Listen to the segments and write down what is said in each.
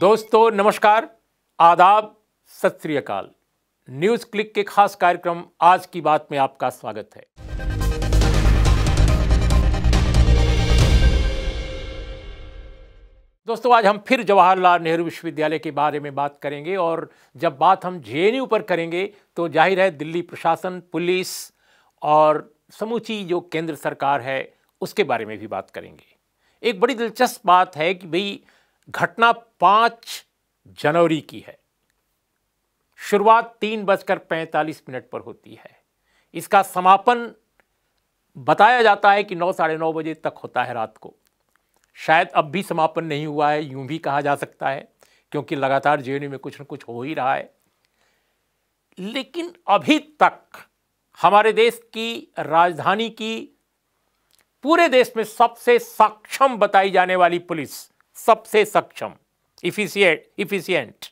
दोस्तों नमस्कार आदाब सत श्रीकाल न्यूज़ क्लिक के खास कार्यक्रम आज की बात में आपका स्वागत है दोस्तों आज हम फिर जवाहरलाल नेहरू विश्वविद्यालय के बारे में बात करेंगे और जब बात हम जे पर करेंगे तो जाहिर है दिल्ली प्रशासन पुलिस और समूची जो केंद्र सरकार है उसके बारे में भी बात करेंगे एक बड़ी दिलचस्प बात है कि भाई घटना पांच जनवरी की है शुरुआत तीन बजकर पैंतालीस मिनट पर होती है इसका समापन बताया जाता है कि नौ साढ़े नौ बजे तक होता है रात को शायद अब भी समापन नहीं हुआ है यूं भी कहा जा सकता है क्योंकि लगातार जे में कुछ न कुछ हो ही रहा है लेकिन अभी तक हमारे देश की राजधानी की पूरे देश में सबसे सक्षम बताई जाने वाली पुलिस सबसे सक्षम इफिशियंट इफिशियंट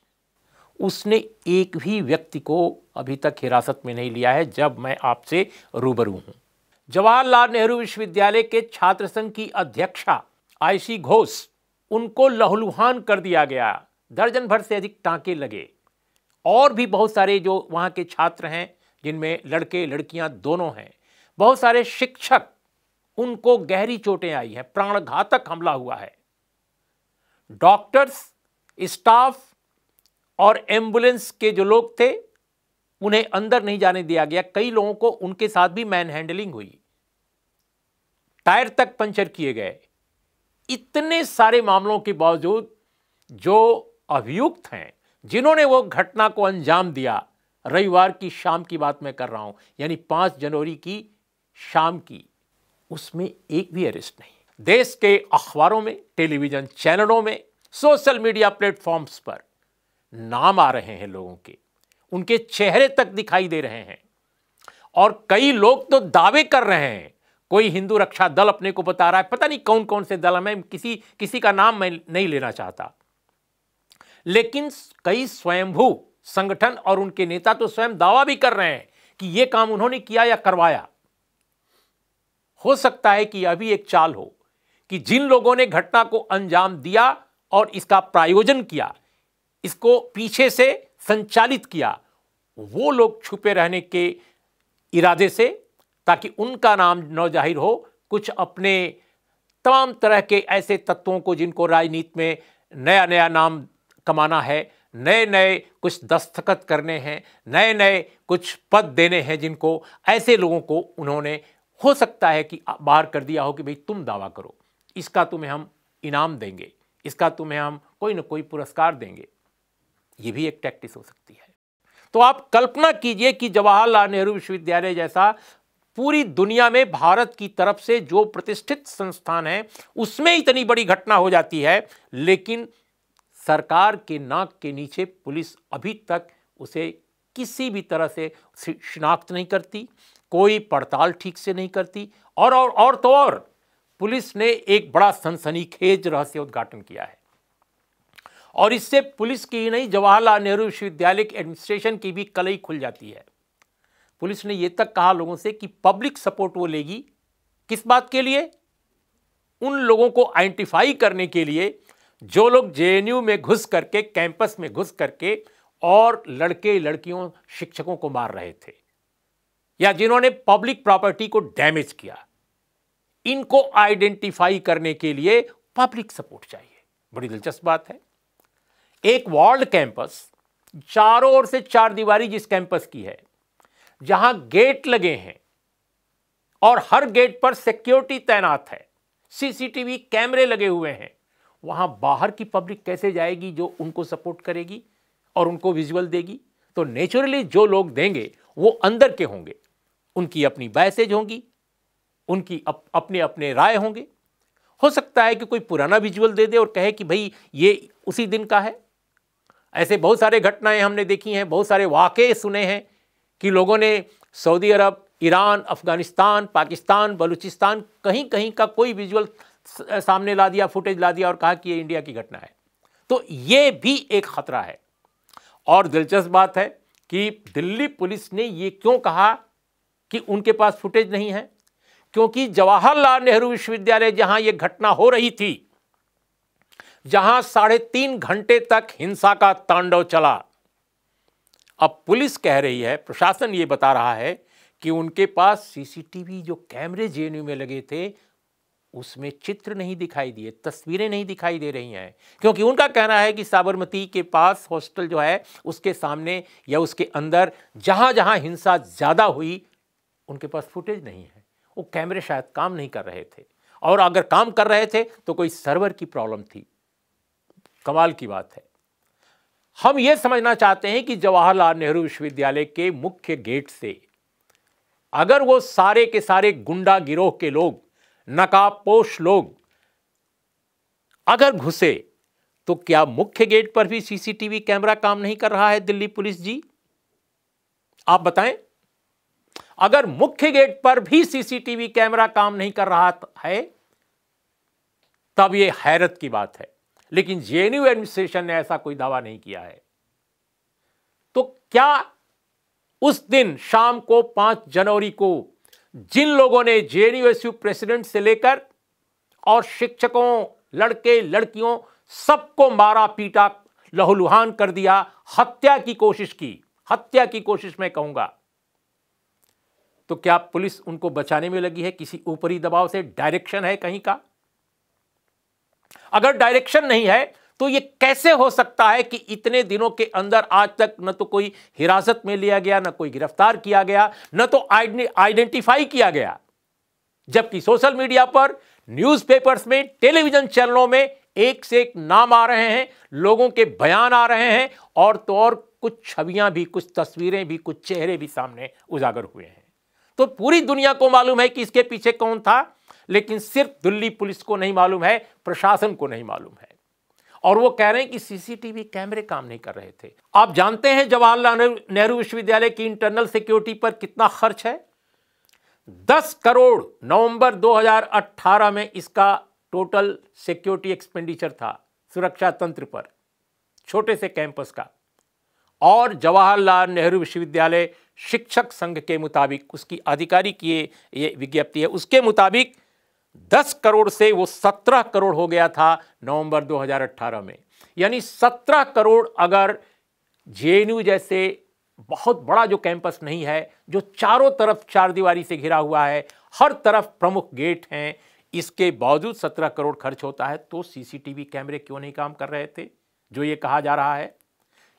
उसने एक भी व्यक्ति को अभी तक हिरासत में नहीं लिया है जब मैं आपसे रूबरू हूं जवाहरलाल नेहरू विश्वविद्यालय के छात्र संघ की अध्यक्षा आयशी घोष उनको लहलुहान कर दिया गया दर्जन भर से अधिक टांके लगे और भी बहुत सारे जो वहां के छात्र हैं जिनमें लड़के लड़कियां दोनों हैं बहुत सारे शिक्षक उनको गहरी चोटें आई हैं प्राणघातक हमला हुआ है डॉक्टर्स स्टाफ और एम्बुलेंस के जो लोग थे उन्हें अंदर नहीं जाने दिया गया कई लोगों को उनके साथ भी मैन हैंडलिंग हुई टायर तक पंचर किए गए इतने सारे मामलों के बावजूद जो अभियुक्त हैं जिन्होंने वो घटना को अंजाम दिया रविवार की शाम की बात मैं कर रहा हूं यानी पांच जनवरी की शाम की उसमें एक भी अरेस्ट नहीं देश के अखबारों में टेलीविज़न चैनलों में सोशल मीडिया प्लेटफॉर्म्स पर नाम आ रहे हैं लोगों के उनके चेहरे तक दिखाई दे रहे हैं और कई लोग तो दावे कर रहे हैं कोई हिंदू रक्षा दल अपने को बता रहा है पता नहीं कौन कौन से दल मैं किसी किसी का नाम मैं नहीं लेना चाहता लेकिन कई स्वयंभू संगठन और उनके नेता तो स्वयं दावा भी कर रहे हैं कि यह काम उन्होंने किया या करवाया हो सकता है कि अभी एक चाल हो कि जिन लोगों ने घटना को अंजाम दिया और इसका प्रायोजन किया इसको पीछे से संचालित किया वो लोग छुपे रहने के इरादे से ताकि उनका नाम न जाहिर हो कुछ अपने तमाम तरह के ऐसे तत्वों को जिनको राजनीति में नया नया नाम कमाना है नए नए कुछ दस्तखत करने हैं नए नए कुछ पद देने हैं जिनको ऐसे लोगों को उन्होंने हो सकता है कि बाहर कर दिया हो कि भाई तुम दावा करो इसका तुम्हें हम इनाम देंगे इसका तुम्हें हम कोई ना कोई पुरस्कार देंगे ये भी एक टैक्टिस हो सकती है तो आप कल्पना कीजिए कि जवाहरलाल नेहरू विश्वविद्यालय जैसा पूरी दुनिया में भारत की तरफ से जो प्रतिष्ठित संस्थान है उसमें इतनी बड़ी घटना हो जाती है लेकिन सरकार के नाक के नीचे पुलिस अभी तक उसे किसी भी तरह से शिनाख्त नहीं करती कोई पड़ताल ठीक से नहीं करती और और, और तो और पुलिस ने एक बड़ा सनसनीखेज रहस्य उद्घाटन किया है और इससे पुलिस की ही नहीं जवाहरलाल नेहरू विश्वविद्यालय के एडमिनिस्ट्रेशन की भी कलई खुल जाती है पुलिस ने यह तक कहा लोगों से कि पब्लिक सपोर्ट वो लेगी किस बात के लिए उन लोगों को आइडेंटिफाई करने के लिए जो लोग जेएनयू में घुस करके कैंपस में घुस करके और लड़के लड़कियों शिक्षकों को मार रहे थे या जिन्होंने पब्लिक प्रॉपर्टी को डैमेज किया इनको आइडेंटिफाई करने के लिए पब्लिक सपोर्ट चाहिए बड़ी दिलचस्प बात है एक वर्ल्ड कैंपस चारों ओर से चार दीवारी जिस कैंपस की है जहां गेट लगे हैं और हर गेट पर सिक्योरिटी तैनात है सीसीटीवी कैमरे लगे हुए हैं वहां बाहर की पब्लिक कैसे जाएगी जो उनको सपोर्ट करेगी और उनको विजुअल देगी तो नेचुरली जो लोग देंगे वो अंदर के होंगे उनकी अपनी बैसेज होंगी उनकी अप, अपने अपने राय होंगे हो सकता है कि कोई पुराना विजुअल दे दे और कहे कि भाई ये उसी दिन का है ऐसे बहुत सारे घटनाएं हमने देखी हैं बहुत सारे वाक़े सुने हैं कि लोगों ने Saudi Arab Iran Afghanistan Pakistan Balochistan कहीं कहीं का कोई विजुअल सामने ला दिया फुटेज ला दिया और कहा कि ये इंडिया की घटना है तो ये भी एक ख़तरा है और दिलचस्प बात है कि दिल्ली पुलिस ने ये क्यों कहा कि उनके पास फुटेज नहीं है क्योंकि जवाहरलाल नेहरू विश्वविद्यालय जहां यह घटना हो रही थी जहां साढ़े तीन घंटे तक हिंसा का तांडव चला अब पुलिस कह रही है प्रशासन ये बता रहा है कि उनके पास सीसीटीवी जो कैमरे जे में लगे थे उसमें चित्र नहीं दिखाई दिए तस्वीरें नहीं दिखाई दे रही हैं क्योंकि उनका कहना है कि साबरमती के पास हॉस्टल जो है उसके सामने या उसके अंदर जहां जहां हिंसा ज़्यादा हुई उनके पास फुटेज नहीं है वो कैमरे शायद काम नहीं कर रहे थे और अगर काम कर रहे थे तो कोई सर्वर की प्रॉब्लम थी कमाल की बात है हम ये समझना चाहते हैं कि जवाहरलाल नेहरू विश्वविद्यालय के मुख्य गेट से अगर वो सारे के सारे गुंडा गिरोह के लोग नकाबपोश लोग अगर घुसे तो क्या मुख्य गेट पर भी सीसीटीवी कैमरा काम नहीं कर रहा है दिल्ली पुलिस जी आप बताएं अगर मुख्य गेट पर भी सीसीटीवी कैमरा काम नहीं कर रहा है तब यह हैरत की बात है लेकिन जेएनयू एडमिनिस्ट्रेशन ने ऐसा कोई दावा नहीं किया है तो क्या उस दिन शाम को पांच जनवरी को जिन लोगों ने जेएनयू एस प्रेसिडेंट से लेकर और शिक्षकों लड़के लड़कियों सबको मारा पीटा लहूलुहान कर दिया हत्या की कोशिश की हत्या की कोशिश मैं कहूंगा तो क्या पुलिस उनको बचाने में लगी है किसी ऊपरी दबाव से डायरेक्शन है कहीं का अगर डायरेक्शन नहीं है तो ये कैसे हो सकता है कि इतने दिनों के अंदर आज तक न तो कोई हिरासत में लिया गया न कोई गिरफ्तार किया गया न तो आइडेंटिफाई किया गया जबकि सोशल मीडिया पर न्यूज़पेपर्स में टेलीविजन चैनलों में एक से एक नाम आ रहे हैं लोगों के बयान आ रहे हैं और तो और कुछ छवियां भी कुछ तस्वीरें भी कुछ चेहरे भी सामने उजागर हुए हैं तो पूरी दुनिया को मालूम है कि इसके पीछे कौन था लेकिन सिर्फ दिल्ली पुलिस को नहीं मालूम है प्रशासन को नहीं मालूम है और वो कह रहे हैं कि सीसीटीवी कैमरे काम नहीं कर रहे थे आप जानते हैं जवाहरलाल नेहरू विश्वविद्यालय की इंटरनल सिक्योरिटी पर कितना खर्च है दस करोड़ नवंबर 2018 में इसका टोटल सिक्योरिटी एक्सपेंडिचर था सुरक्षा तंत्र पर छोटे से कैंपस का और जवाहरलाल नेहरू विश्वविद्यालय शिक्षक संघ के मुताबिक उसकी आधिकारिक ये ये विज्ञप्ति है उसके मुताबिक 10 करोड़ से वो 17 करोड़ हो गया था नवंबर 2018 में यानी 17 करोड़ अगर जे जैसे बहुत बड़ा जो कैंपस नहीं है जो चारों तरफ चार दीवारी से घिरा हुआ है हर तरफ प्रमुख गेट हैं इसके बावजूद 17 करोड़ खर्च होता है तो सीसीटीवी कैमरे क्यों नहीं काम कर रहे थे जो ये कहा जा रहा है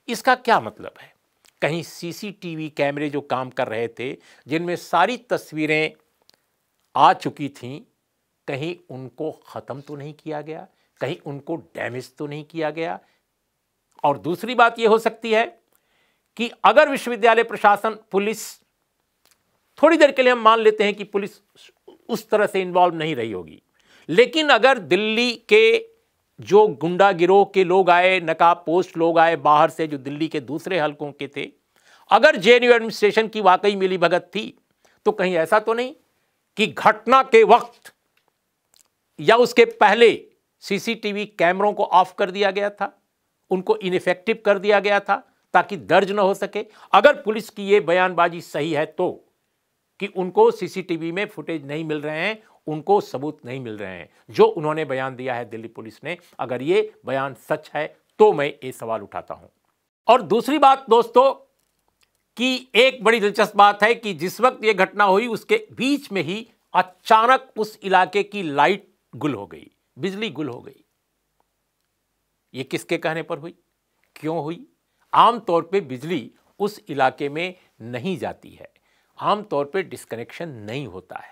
इसका क्या मतलब है कहीं सीसीटीवी कैमरे जो काम कर रहे थे जिनमें सारी तस्वीरें आ चुकी थीं कहीं उनको ख़त्म तो नहीं किया गया कहीं उनको डैमेज तो नहीं किया गया और दूसरी बात यह हो सकती है कि अगर विश्वविद्यालय प्रशासन पुलिस थोड़ी देर के लिए हम मान लेते हैं कि पुलिस उस तरह से इन्वॉल्व नहीं रही होगी लेकिन अगर दिल्ली के जो गुंडा गिरोह के लोग आए नकाब पोस्ट लोग आए बाहर से जो दिल्ली के दूसरे हलकों के थे अगर जे एडमिनिस्ट्रेशन की वाकई मिली भगत थी तो कहीं ऐसा तो नहीं कि घटना के वक्त या उसके पहले सीसीटीवी कैमरों को ऑफ कर दिया गया था उनको इनफेक्टिव कर दिया गया था ताकि दर्ज न हो सके अगर पुलिस की यह बयानबाजी सही है तो कि उनको सीसीटीवी में फुटेज नहीं मिल रहे हैं उनको सबूत नहीं मिल रहे हैं जो उन्होंने बयान दिया है दिल्ली पुलिस ने अगर ये बयान सच है तो मैं ये सवाल उठाता हूं और दूसरी बात दोस्तों कि एक बड़ी दिलचस्प बात है कि जिस वक्त यह घटना हुई उसके बीच में ही अचानक उस इलाके की लाइट गुल हो गई बिजली गुल हो गई यह किसके कहने पर हुई क्यों हुई आमतौर पे बिजली उस इलाके में नहीं जाती है आमतौर पे डिस्कनेक्शन नहीं होता है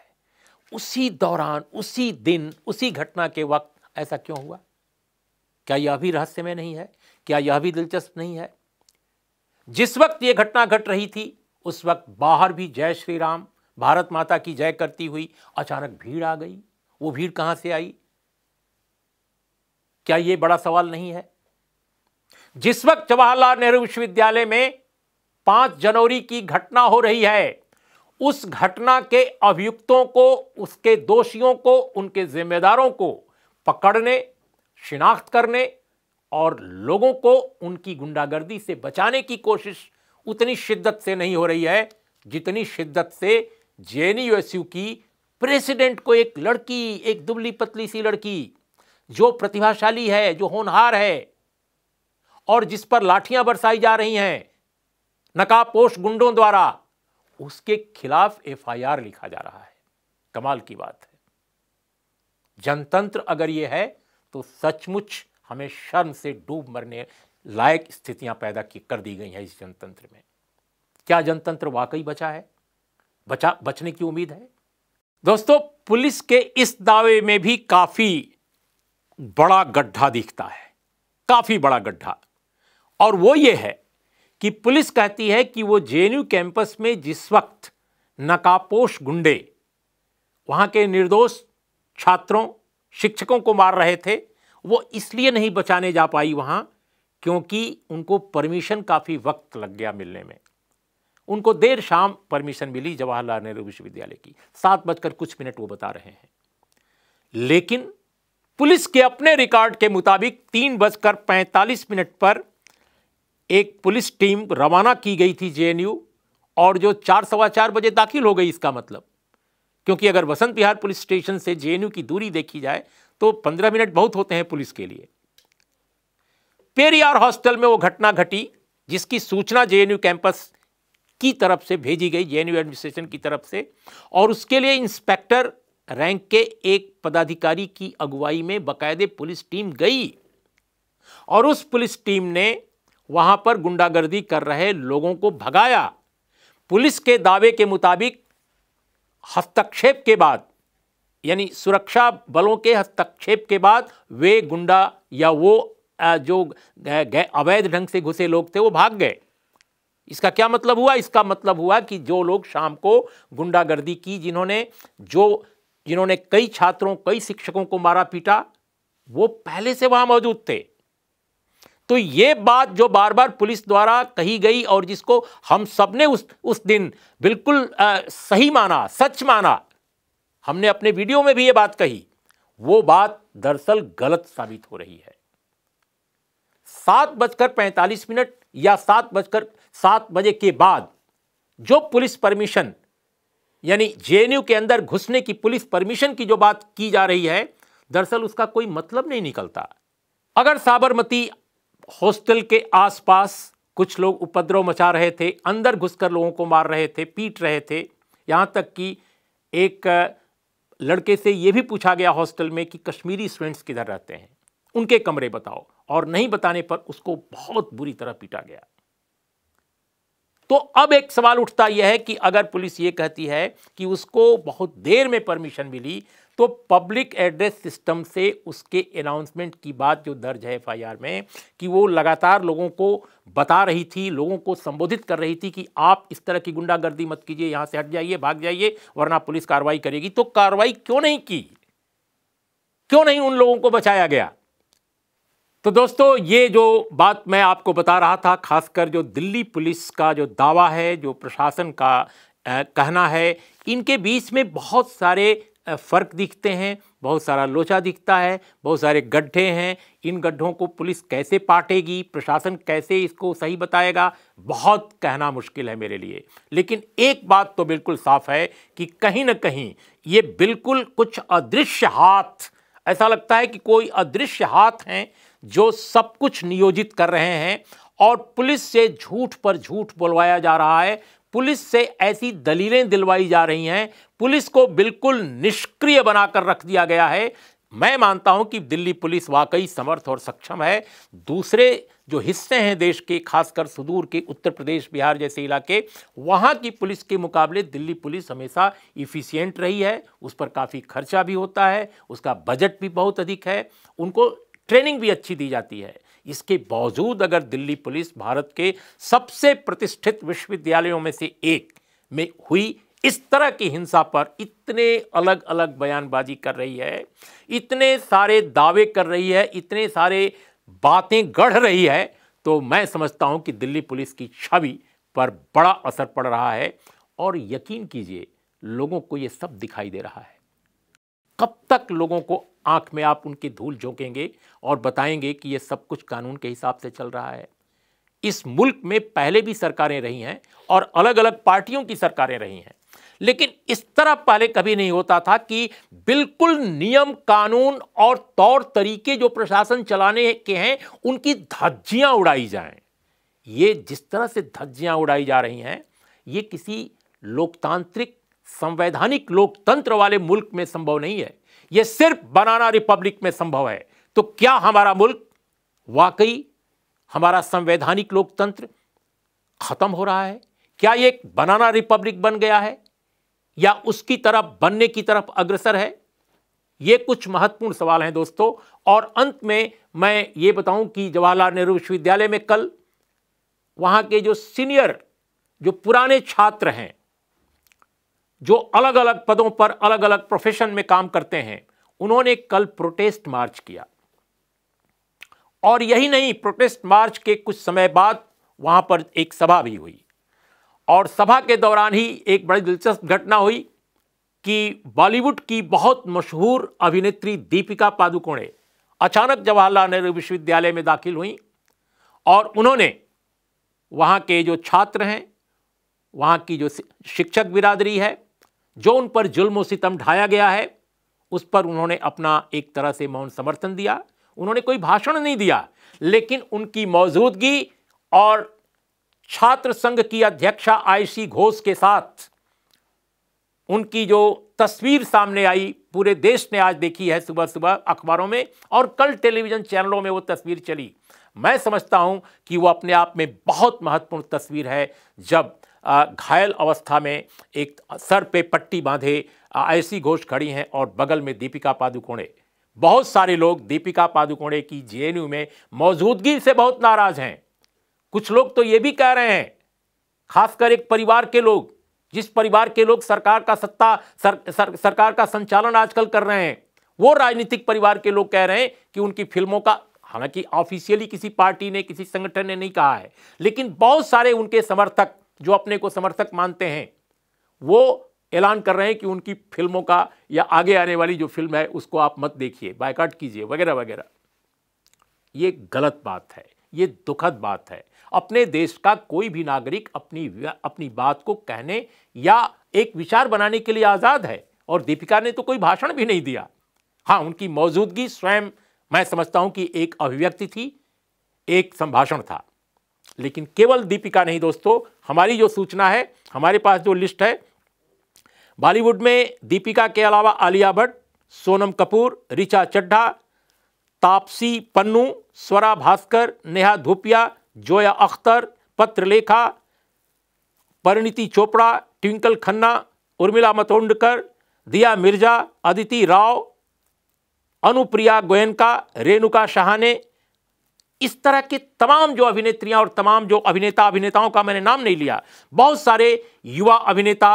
उसी दौरान उसी दिन उसी घटना के वक्त ऐसा क्यों हुआ क्या यह भी रहस्यमय नहीं है क्या यह भी दिलचस्प नहीं है जिस वक्त यह घटना घट रही थी उस वक्त बाहर भी जय श्री राम भारत माता की जय करती हुई अचानक भीड़ आ गई वो भीड़ कहां से आई क्या यह बड़ा सवाल नहीं है जिस वक्त जवाहरलाल नेहरू विश्वविद्यालय में पांच जनवरी की घटना हो रही है उस घटना के अभियुक्तों को उसके दोषियों को उनके जिम्मेदारों को पकड़ने शिनाख्त करने और लोगों को उनकी गुंडागर्दी से बचाने की कोशिश उतनी शिद्दत से नहीं हो रही है जितनी शिद्दत से जे की प्रेसिडेंट को एक लड़की एक दुबली पतली सी लड़की जो प्रतिभाशाली है जो होनहार है और जिस पर लाठियां बरसाई जा रही हैं नकाबपोश गुंडों द्वारा उसके खिलाफ एफआईआर लिखा जा रहा है कमाल की बात है जनतंत्र अगर यह है तो सचमुच हमें शर्म से डूब मरने लायक स्थितियां पैदा की कर दी गई हैं इस जनतंत्र में क्या जनतंत्र वाकई बचा है बचा बचने की उम्मीद है दोस्तों पुलिस के इस दावे में भी काफी बड़ा गड्ढा दिखता है काफी बड़ा गड्ढा और वो ये है कि पुलिस कहती है कि वो जेएनयू कैंपस में जिस वक्त नकापोश गुंडे वहां के निर्दोष छात्रों शिक्षकों को मार रहे थे वो इसलिए नहीं बचाने जा पाई वहां क्योंकि उनको परमिशन काफ़ी वक्त लग गया मिलने में उनको देर शाम परमिशन मिली जवाहरलाल नेहरू विश्वविद्यालय की सात बजकर कुछ मिनट वो बता रहे हैं लेकिन पुलिस के अपने रिकॉर्ड के मुताबिक तीन बजकर पैंतालीस मिनट पर एक पुलिस टीम रवाना की गई थी जेएनयू और जो चार सवा चार बजे दाखिल हो गई इसका मतलब क्योंकि अगर वसंत विहार पुलिस स्टेशन से जेएनयू की दूरी देखी जाए तो पंद्रह मिनट बहुत होते हैं पुलिस के लिए पेरियार हॉस्टल में वो घटना घटी जिसकी सूचना जेएनयू कैंपस की तरफ से भेजी गई जेएनयू एडमिनिस्ट्रेशन की तरफ से और उसके लिए इंस्पेक्टर रैंक के एक पदाधिकारी की अगुवाई में बकायदे पुलिस टीम गई और उस पुलिस टीम ने वहां पर गुंडागर्दी कर रहे लोगों को भगाया पुलिस के दावे के मुताबिक हस्तक्षेप के बाद यानी सुरक्षा बलों के हस्तक्षेप के बाद वे गुंडा या वो जो अवैध ढंग से घुसे लोग थे वो भाग गए इसका क्या मतलब हुआ इसका मतलब हुआ कि जो लोग शाम को गुंडागर्दी की जिन्होंने जो जिन्होंने कई छात्रों कई शिक्षकों को मारा पीटा वो पहले से वहाँ मौजूद थे तो ये बात जो बार बार पुलिस द्वारा कही गई और जिसको हम सब ने उस उस दिन बिल्कुल आ, सही माना सच माना हमने अपने वीडियो में भी ये बात कही वो बात दरअसल गलत साबित हो रही है सात बजकर पैंतालीस मिनट या सात बजकर सात बजे के बाद जो पुलिस परमिशन यानी जेएनयू के अंदर घुसने की पुलिस परमिशन की जो बात की जा रही है दरअसल उसका कोई मतलब नहीं निकलता अगर साबरमती हॉस्टल के आसपास कुछ लोग उपद्रव मचा रहे थे अंदर घुसकर लोगों को मार रहे थे पीट रहे थे यहाँ तक कि एक लड़के से ये भी पूछा गया हॉस्टल में कि कश्मीरी स्टूडेंट्स किधर रहते हैं उनके कमरे बताओ और नहीं बताने पर उसको बहुत बुरी तरह पीटा गया तो अब एक सवाल उठता यह है कि अगर पुलिस ये कहती है कि उसको बहुत देर में परमिशन मिली तो पब्लिक एड्रेस सिस्टम से उसके अनाउंसमेंट की बात जो दर्ज है एफआईआर में कि वो लगातार लोगों को बता रही थी लोगों को संबोधित कर रही थी कि आप इस तरह की गुंडागर्दी मत कीजिए यहां से हट जाइए भाग जाइए वरना पुलिस कार्रवाई करेगी तो कार्रवाई क्यों नहीं की क्यों नहीं उन लोगों को बचाया गया तो दोस्तों ये जो बात मैं आपको बता रहा था खासकर जो दिल्ली पुलिस का जो दावा है जो प्रशासन का आ, कहना है इनके बीच में बहुत सारे फ़र्क दिखते हैं बहुत सारा लोचा दिखता है बहुत सारे गड्ढे हैं इन गड्ढों को पुलिस कैसे पाटेगी प्रशासन कैसे इसको सही बताएगा बहुत कहना मुश्किल है मेरे लिए लेकिन एक बात तो बिल्कुल साफ है कि कहीं ना कहीं ये बिल्कुल कुछ अदृश्य हाथ ऐसा लगता है कि कोई अदृश्य हाथ हैं जो सब कुछ नियोजित कर रहे हैं और पुलिस से झूठ पर झूठ बुलवाया जा रहा है पुलिस से ऐसी दलीलें दिलवाई जा रही हैं पुलिस को बिल्कुल निष्क्रिय बनाकर रख दिया गया है मैं मानता हूं कि दिल्ली पुलिस वाकई समर्थ और सक्षम है दूसरे जो हिस्से हैं देश के खासकर सुदूर के उत्तर प्रदेश बिहार जैसे इलाके वहाँ की पुलिस के मुकाबले दिल्ली पुलिस हमेशा इफ़िशियंट रही है उस पर काफ़ी खर्चा भी होता है उसका बजट भी बहुत अधिक है उनको ट्रेनिंग भी अच्छी दी जाती है इसके बावजूद अगर दिल्ली पुलिस भारत के सबसे प्रतिष्ठित विश्वविद्यालयों में से एक में हुई इस तरह की हिंसा पर इतने अलग अलग बयानबाजी कर रही है इतने सारे दावे कर रही है इतने सारे बातें गढ़ रही है तो मैं समझता हूं कि दिल्ली पुलिस की छवि पर बड़ा असर पड़ रहा है और यकीन कीजिए लोगों को यह सब दिखाई दे रहा है कब तक लोगों को आंख में आप उनकी धूल झोंकेंगे और बताएंगे कि ये सब कुछ कानून के हिसाब से चल रहा है इस मुल्क में पहले भी सरकारें रही हैं और अलग अलग पार्टियों की सरकारें रही हैं लेकिन इस तरह पहले कभी नहीं होता था कि बिल्कुल नियम कानून और तौर तरीके जो प्रशासन चलाने के हैं उनकी धज्जियां उड़ाई जाएं ये जिस तरह से धज्जियां उड़ाई जा रही हैं ये किसी लोकतांत्रिक संवैधानिक लोकतंत्र वाले मुल्क में संभव नहीं है यह सिर्फ बनाना रिपब्लिक में संभव है तो क्या हमारा मुल्क वाकई हमारा संवैधानिक लोकतंत्र खत्म हो रहा है क्या यह एक बनाना रिपब्लिक बन गया है या उसकी तरफ बनने की तरफ अग्रसर है ये कुछ महत्वपूर्ण सवाल हैं दोस्तों और अंत में मैं ये बताऊं कि जवाहरलाल नेहरू विश्वविद्यालय में कल वहां के जो सीनियर जो पुराने छात्र हैं जो अलग अलग पदों पर अलग अलग प्रोफेशन में काम करते हैं उन्होंने कल प्रोटेस्ट मार्च किया और यही नहीं प्रोटेस्ट मार्च के कुछ समय बाद वहां पर एक सभा भी हुई और सभा के दौरान ही एक बड़ी दिलचस्प घटना हुई कि बॉलीवुड की बहुत मशहूर अभिनेत्री दीपिका पादुकोणे अचानक जवाहरलाल नेहरू विश्वविद्यालय में दाखिल हुई और उन्होंने वहाँ के जो छात्र हैं वहाँ की जो शिक्षक बिरादरी है जो उन पर जुल्म सितम ढाया गया है उस पर उन्होंने अपना एक तरह से मौन समर्थन दिया उन्होंने कोई भाषण नहीं दिया लेकिन उनकी मौजूदगी और छात्र संघ की अध्यक्षा आयशी घोष के साथ उनकी जो तस्वीर सामने आई पूरे देश ने आज देखी है सुबह सुबह अखबारों में और कल टेलीविज़न चैनलों में वो तस्वीर चली मैं समझता हूं कि वो अपने आप में बहुत महत्वपूर्ण तस्वीर है जब घायल अवस्था में एक सर पे पट्टी बांधे ऐसी घोष खड़ी हैं और बगल में दीपिका पादुकोणे बहुत सारे लोग दीपिका पादुकोणे की जे में मौजूदगी से बहुत नाराज हैं कुछ लोग तो ये भी कह रहे हैं खासकर एक परिवार के लोग जिस परिवार के लोग सरकार का सत्ता सर, सर, सरकार का संचालन आजकल कर रहे हैं वो राजनीतिक परिवार के लोग कह रहे हैं कि उनकी फिल्मों का हालांकि ऑफिशियली किसी पार्टी ने किसी संगठन ने नहीं कहा है लेकिन बहुत सारे उनके समर्थक जो अपने को समर्थक मानते हैं वो ऐलान कर रहे हैं कि उनकी फिल्मों का या आगे आने वाली जो फिल्म है उसको आप मत देखिए बायकाट कीजिए वगैरह वगैरह ये गलत बात है ये दुखद बात है अपने देश का कोई भी नागरिक अपनी अपनी बात को कहने या एक विचार बनाने के लिए आज़ाद है और दीपिका ने तो कोई भाषण भी नहीं दिया हाँ उनकी मौजूदगी स्वयं मैं समझता हूँ कि एक अभिव्यक्ति थी एक संभाषण था लेकिन केवल दीपिका नहीं दोस्तों हमारी जो सूचना है हमारे पास जो लिस्ट है बॉलीवुड में दीपिका के अलावा आलिया भट्ट सोनम कपूर रिचा चड्ढा तापसी पन्नू स्वरा भास्कर नेहा धूपिया जोया अख्तर पत्रलेखा परिणीति चोपड़ा ट्विंकल खन्ना उर्मिला मतोंडकर दिया मिर्जा अदिति राव अनुप्रिया गोयनका रेणुका शाहने इस तरह के तमाम जो अभिनेत्रियां और तमाम जो अभिनेता अभिनेताओं का मैंने नाम नहीं लिया बहुत सारे युवा अभिनेता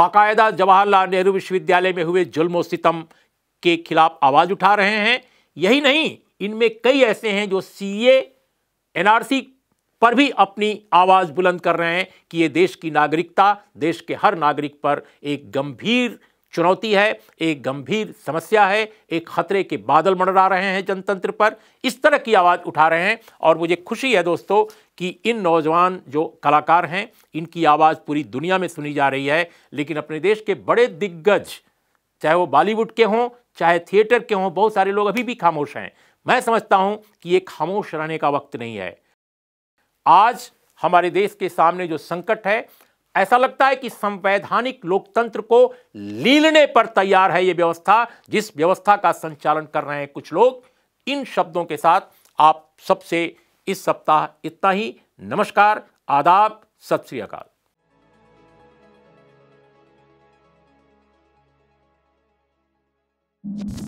बाकायदा जवाहरलाल नेहरू विश्वविद्यालय में हुए जुल्म सितम के खिलाफ आवाज़ उठा रहे हैं यही नहीं इनमें कई ऐसे हैं जो सी एनआरसी पर भी अपनी आवाज़ बुलंद कर रहे हैं कि ये देश की नागरिकता देश के हर नागरिक पर एक गंभीर चुनौती है एक गंभीर समस्या है एक खतरे के बादल मंडरा रहे हैं जनतंत्र पर इस तरह की आवाज़ उठा रहे हैं और मुझे खुशी है दोस्तों कि इन नौजवान जो कलाकार हैं इनकी आवाज़ पूरी दुनिया में सुनी जा रही है लेकिन अपने देश के बड़े दिग्गज चाहे वो बॉलीवुड के हों चाहे थिएटर के हों बहुत सारे लोग अभी भी खामोश हैं मैं समझता हूँ कि ये खामोश रहने का वक्त नहीं है आज हमारे देश के सामने जो संकट है ऐसा लगता है कि संवैधानिक लोकतंत्र को लीलने पर तैयार है यह व्यवस्था जिस व्यवस्था का संचालन कर रहे हैं कुछ लोग इन शब्दों के साथ आप सबसे इस सप्ताह इतना ही नमस्कार आदाब सत श्री अकाल you